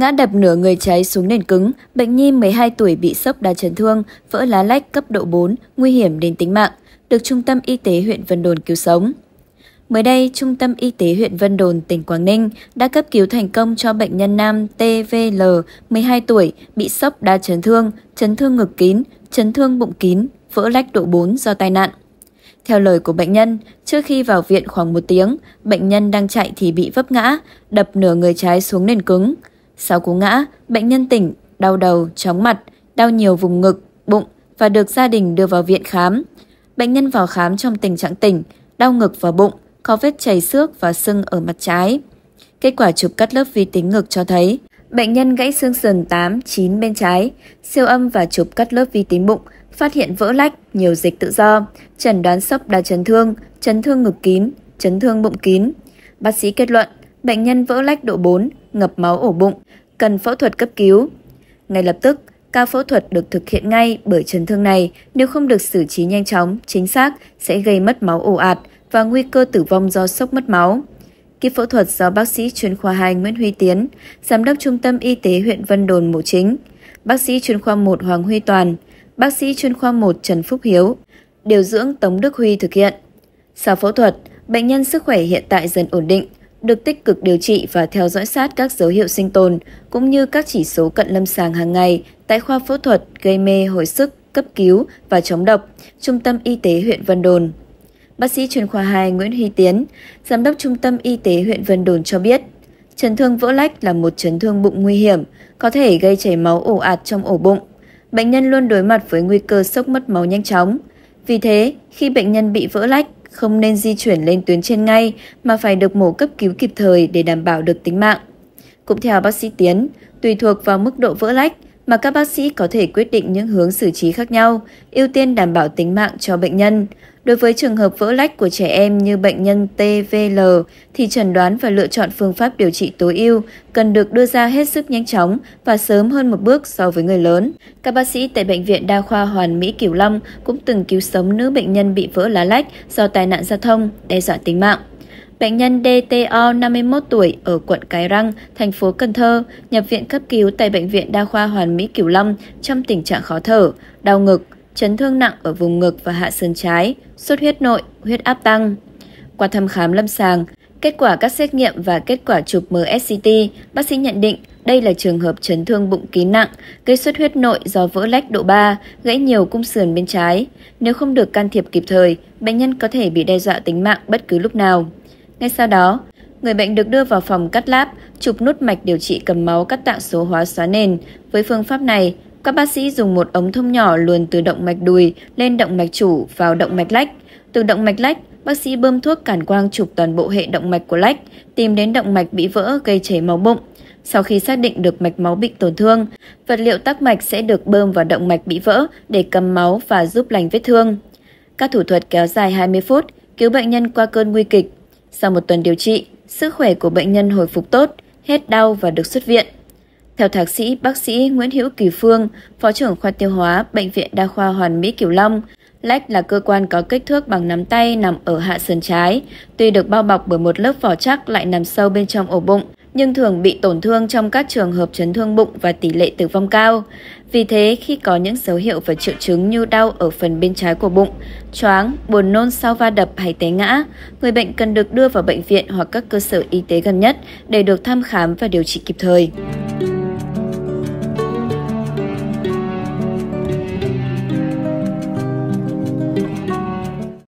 Ngã đập nửa người trái xuống nền cứng, bệnh nhi 12 tuổi bị sốc đa chấn thương, vỡ lá lách cấp độ 4, nguy hiểm đến tính mạng, được Trung tâm Y tế huyện Vân Đồn cứu sống. Mới đây, Trung tâm Y tế huyện Vân Đồn, tỉnh Quảng Ninh đã cấp cứu thành công cho bệnh nhân nam TVL, 12 tuổi, bị sốc đa chấn thương, chấn thương ngực kín, chấn thương bụng kín, vỡ lách độ 4 do tai nạn. Theo lời của bệnh nhân, trước khi vào viện khoảng một tiếng, bệnh nhân đang chạy thì bị vấp ngã, đập nửa người trái xuống nền cứng. Sau cú ngã, bệnh nhân tỉnh, đau đầu, chóng mặt, đau nhiều vùng ngực, bụng và được gia đình đưa vào viện khám. Bệnh nhân vào khám trong tình trạng tỉnh, đau ngực và bụng, có vết chảy xước và sưng ở mặt trái. Kết quả chụp cắt lớp vi tính ngực cho thấy bệnh nhân gãy xương sườn 8, 9 bên trái, siêu âm và chụp cắt lớp vi tính bụng, phát hiện vỡ lách, nhiều dịch tự do, chẩn đoán sốc đa chấn thương, chấn thương ngực kín, chấn thương bụng kín. Bác sĩ kết luận, bệnh nhân vỡ lách độ 4, ngập máu ổ bụng, cần phẫu thuật cấp cứu. Ngay lập tức, ca phẫu thuật được thực hiện ngay bởi chấn thương này nếu không được xử trí nhanh chóng, chính xác sẽ gây mất máu ổ ạt và nguy cơ tử vong do sốc mất máu. Kíp phẫu thuật do bác sĩ chuyên khoa 2 Nguyễn Huy Tiến, giám đốc trung tâm y tế huyện Vân Đồn Mổ Chính, bác sĩ chuyên khoa 1 Hoàng Huy Toàn, bác sĩ chuyên khoa 1 Trần Phúc Hiếu, điều dưỡng Tống Đức Huy thực hiện. Sau phẫu thuật, bệnh nhân sức khỏe hiện tại dần ổn định, được tích cực điều trị và theo dõi sát các dấu hiệu sinh tồn, cũng như các chỉ số cận lâm sàng hàng ngày tại khoa phẫu thuật gây mê hồi sức, cấp cứu và chống độc, Trung tâm Y tế huyện Vân Đồn. Bác sĩ chuyên khoa 2 Nguyễn Huy Tiến, Giám đốc Trung tâm Y tế huyện Vân Đồn cho biết, chấn thương vỡ lách là một chấn thương bụng nguy hiểm, có thể gây chảy máu ổ ạt trong ổ bụng. Bệnh nhân luôn đối mặt với nguy cơ sốc mất máu nhanh chóng. Vì thế, khi bệnh nhân bị vỡ lách, không nên di chuyển lên tuyến trên ngay mà phải được mổ cấp cứu kịp thời để đảm bảo được tính mạng. Cũng theo bác sĩ Tiến, tùy thuộc vào mức độ vỡ lách mà các bác sĩ có thể quyết định những hướng xử trí khác nhau, ưu tiên đảm bảo tính mạng cho bệnh nhân. Đối với trường hợp vỡ lách của trẻ em như bệnh nhân TVL thì chẩn đoán và lựa chọn phương pháp điều trị tối ưu cần được đưa ra hết sức nhanh chóng và sớm hơn một bước so với người lớn. Các bác sĩ tại Bệnh viện Đa khoa Hoàn Mỹ Kiều Long cũng từng cứu sống nữ bệnh nhân bị vỡ lá lách do tai nạn giao thông, đe dọa tính mạng. Bệnh nhân DTO 51 tuổi ở quận Cái Răng, thành phố Cần Thơ, nhập viện cấp cứu tại Bệnh viện Đa khoa Hoàn Mỹ Kiều Long trong tình trạng khó thở, đau ngực, chấn thương nặng ở vùng ngực và hạ sườn trái, sốt huyết nội, huyết áp tăng. Qua thăm khám lâm sàng, kết quả các xét nghiệm và kết quả chụp MSCT, bác sĩ nhận định đây là trường hợp chấn thương bụng kín nặng, gây xuất huyết nội do vỡ lách độ 3, gãy nhiều cung sườn bên trái. Nếu không được can thiệp kịp thời, bệnh nhân có thể bị đe dọa tính mạng bất cứ lúc nào. Ngay sau đó, người bệnh được đưa vào phòng cắt láp, chụp nút mạch điều trị cầm máu cắt tạng số hóa xóa nền. Với phương pháp này, các bác sĩ dùng một ống thông nhỏ luồn từ động mạch đùi lên động mạch chủ vào động mạch lách. Từ động mạch lách, bác sĩ bơm thuốc cản quang chụp toàn bộ hệ động mạch của lách, tìm đến động mạch bị vỡ gây chảy máu bụng. Sau khi xác định được mạch máu bị tổn thương, vật liệu tắc mạch sẽ được bơm vào động mạch bị vỡ để cầm máu và giúp lành vết thương. Các thủ thuật kéo dài 20 phút, cứu bệnh nhân qua cơn nguy kịch. Sau một tuần điều trị, sức khỏe của bệnh nhân hồi phục tốt, hết đau và được xuất viện. Theo thạc sĩ bác sĩ Nguyễn Hữu Kỳ Phương, Phó trưởng khoa tiêu hóa Bệnh viện Đa khoa Hoàn Mỹ Kiều Long, lách là cơ quan có kích thước bằng nắm tay nằm ở hạ sườn trái, tuy được bao bọc bởi một lớp vỏ chắc lại nằm sâu bên trong ổ bụng, nhưng thường bị tổn thương trong các trường hợp chấn thương bụng và tỷ lệ tử vong cao. Vì thế, khi có những dấu hiệu và triệu chứng như đau ở phần bên trái của bụng, choáng, buồn nôn sau va đập hay té ngã, người bệnh cần được đưa vào bệnh viện hoặc các cơ sở y tế gần nhất để được thăm khám và điều trị kịp thời.